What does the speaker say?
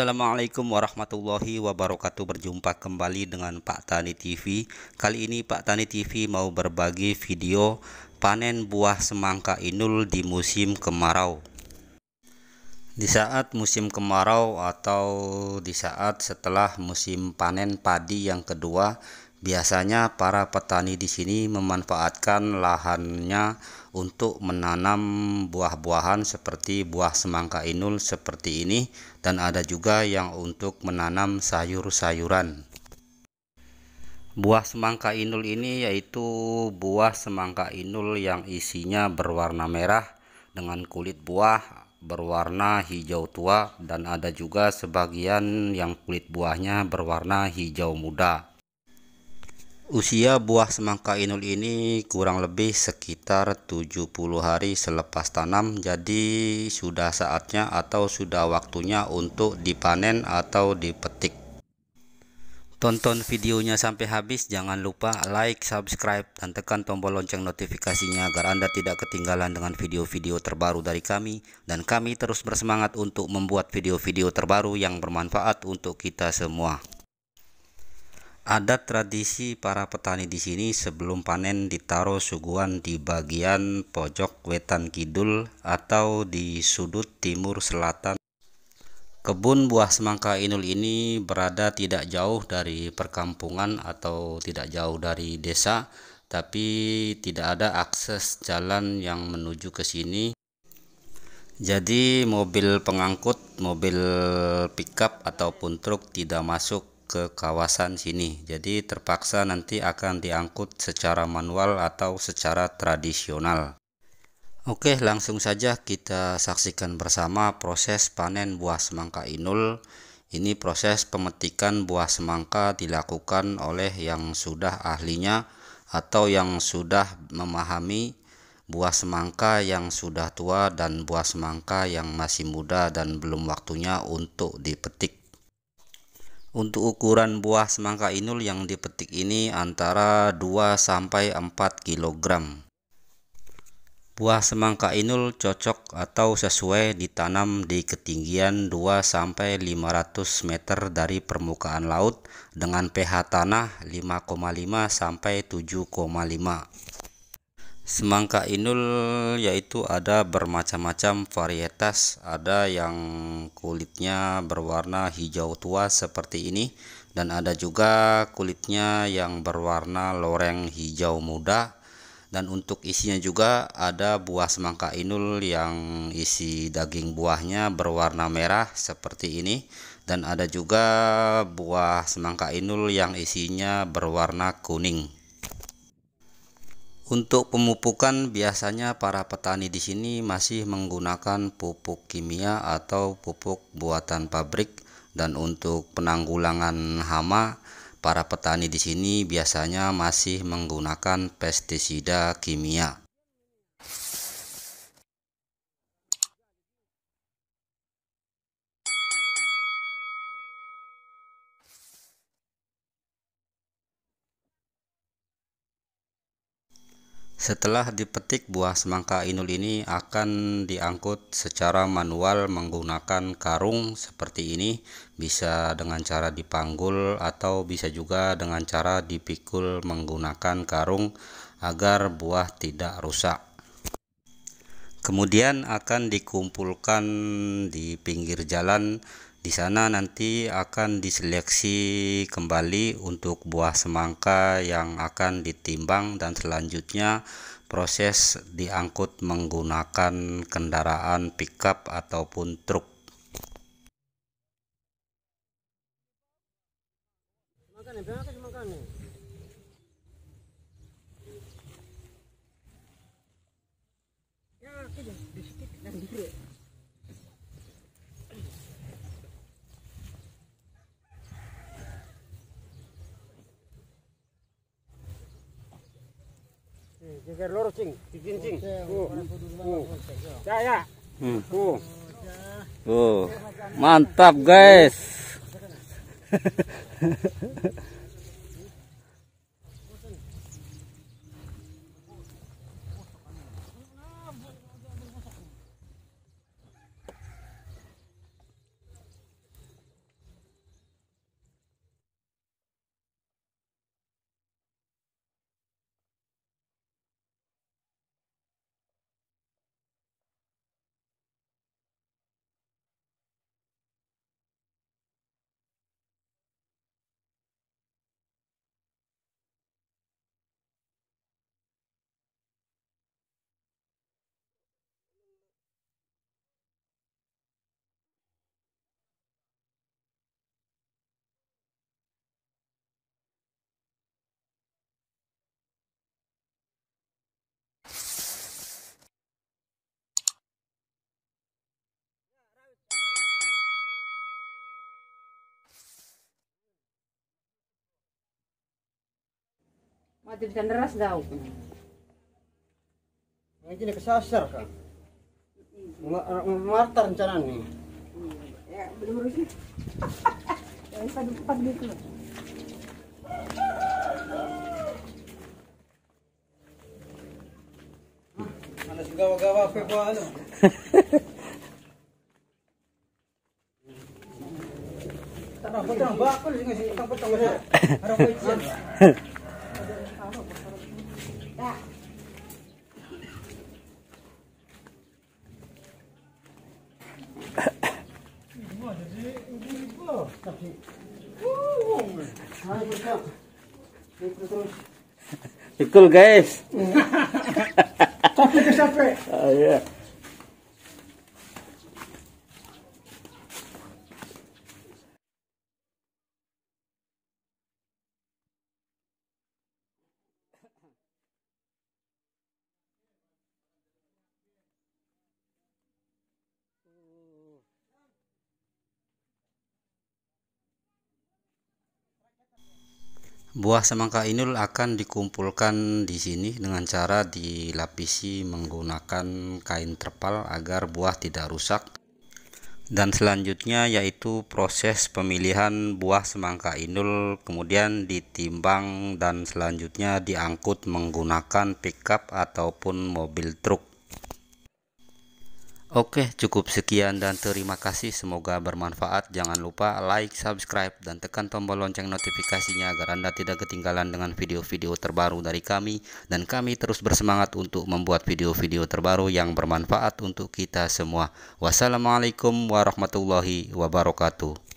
Assalamualaikum warahmatullahi wabarakatuh Berjumpa kembali dengan Pak Tani TV Kali ini Pak Tani TV mau berbagi video Panen buah semangka inul di musim kemarau Di saat musim kemarau atau di saat setelah musim panen padi yang kedua Biasanya para petani di sini memanfaatkan lahannya untuk menanam buah-buahan seperti buah semangka inul seperti ini dan ada juga yang untuk menanam sayur-sayuran. Buah semangka inul ini yaitu buah semangka inul yang isinya berwarna merah dengan kulit buah berwarna hijau tua dan ada juga sebagian yang kulit buahnya berwarna hijau muda. Usia buah semangka inul ini kurang lebih sekitar 70 hari selepas tanam jadi sudah saatnya atau sudah waktunya untuk dipanen atau dipetik. Tonton videonya sampai habis jangan lupa like, subscribe, dan tekan tombol lonceng notifikasinya agar Anda tidak ketinggalan dengan video-video terbaru dari kami dan kami terus bersemangat untuk membuat video-video terbaru yang bermanfaat untuk kita semua. Ada tradisi para petani di sini sebelum panen ditaruh suguhan di bagian pojok wetan kidul atau di sudut timur selatan. Kebun buah semangka inul ini berada tidak jauh dari perkampungan atau tidak jauh dari desa, tapi tidak ada akses jalan yang menuju ke sini. Jadi mobil pengangkut, mobil pickup ataupun truk tidak masuk ke kawasan sini. Jadi terpaksa nanti akan diangkut secara manual atau secara tradisional. Oke, langsung saja kita saksikan bersama proses panen buah semangka inul. Ini proses pemetikan buah semangka dilakukan oleh yang sudah ahlinya atau yang sudah memahami buah semangka yang sudah tua dan buah semangka yang masih muda dan belum waktunya untuk dipetik. Untuk ukuran buah semangka inul yang dipetik ini antara 2 sampai 4 kg. Buah semangka inul cocok atau sesuai ditanam di ketinggian 2 sampai 500 meter dari permukaan laut dengan pH tanah 5,5 sampai 7,5. Semangka inul yaitu ada bermacam-macam varietas, ada yang kulitnya berwarna hijau tua seperti ini dan ada juga kulitnya yang berwarna loreng hijau muda dan untuk isinya juga ada buah semangka inul yang isi daging buahnya berwarna merah seperti ini dan ada juga buah semangka inul yang isinya berwarna kuning untuk pemupukan biasanya para petani di sini masih menggunakan pupuk kimia atau pupuk buatan pabrik dan untuk penanggulangan hama para petani di sini biasanya masih menggunakan pestisida kimia. Setelah dipetik, buah semangka inul ini akan diangkut secara manual menggunakan karung seperti ini, bisa dengan cara dipanggul atau bisa juga dengan cara dipikul menggunakan karung agar buah tidak rusak kemudian akan dikumpulkan di pinggir jalan di sana nanti akan diseleksi kembali untuk buah semangka yang akan ditimbang dan selanjutnya proses diangkut menggunakan kendaraan pickup ataupun truk ya, ya. Geger loro cing, dicincing. Tuh. Tuh. Ya. ya Hmm. Tuh. Mantap, guys. Wajib sanderas daw. Medyo nakasasar ka. Marta eh, rencana nih. Ya, belum rugi. Yang satu empat gitu. Mana ah, sih gawa-gawa apa ano? Tanah, tanah bakul sih ngasih, tanah bakul. Harap you cool guys. Chocolate, chocolate. Oh yeah. Buah semangka inul akan dikumpulkan di sini dengan cara dilapisi menggunakan kain terpal agar buah tidak rusak. Dan selanjutnya yaitu proses pemilihan buah semangka inul kemudian ditimbang dan selanjutnya diangkut menggunakan pickup ataupun mobil truk. Oke, cukup sekian dan terima kasih. Semoga bermanfaat. Jangan lupa like, subscribe, dan tekan tombol lonceng notifikasinya agar Anda tidak ketinggalan dengan video-video terbaru dari kami. Dan kami terus bersemangat untuk membuat video-video terbaru yang bermanfaat untuk kita semua. Wassalamualaikum warahmatullahi wabarakatuh.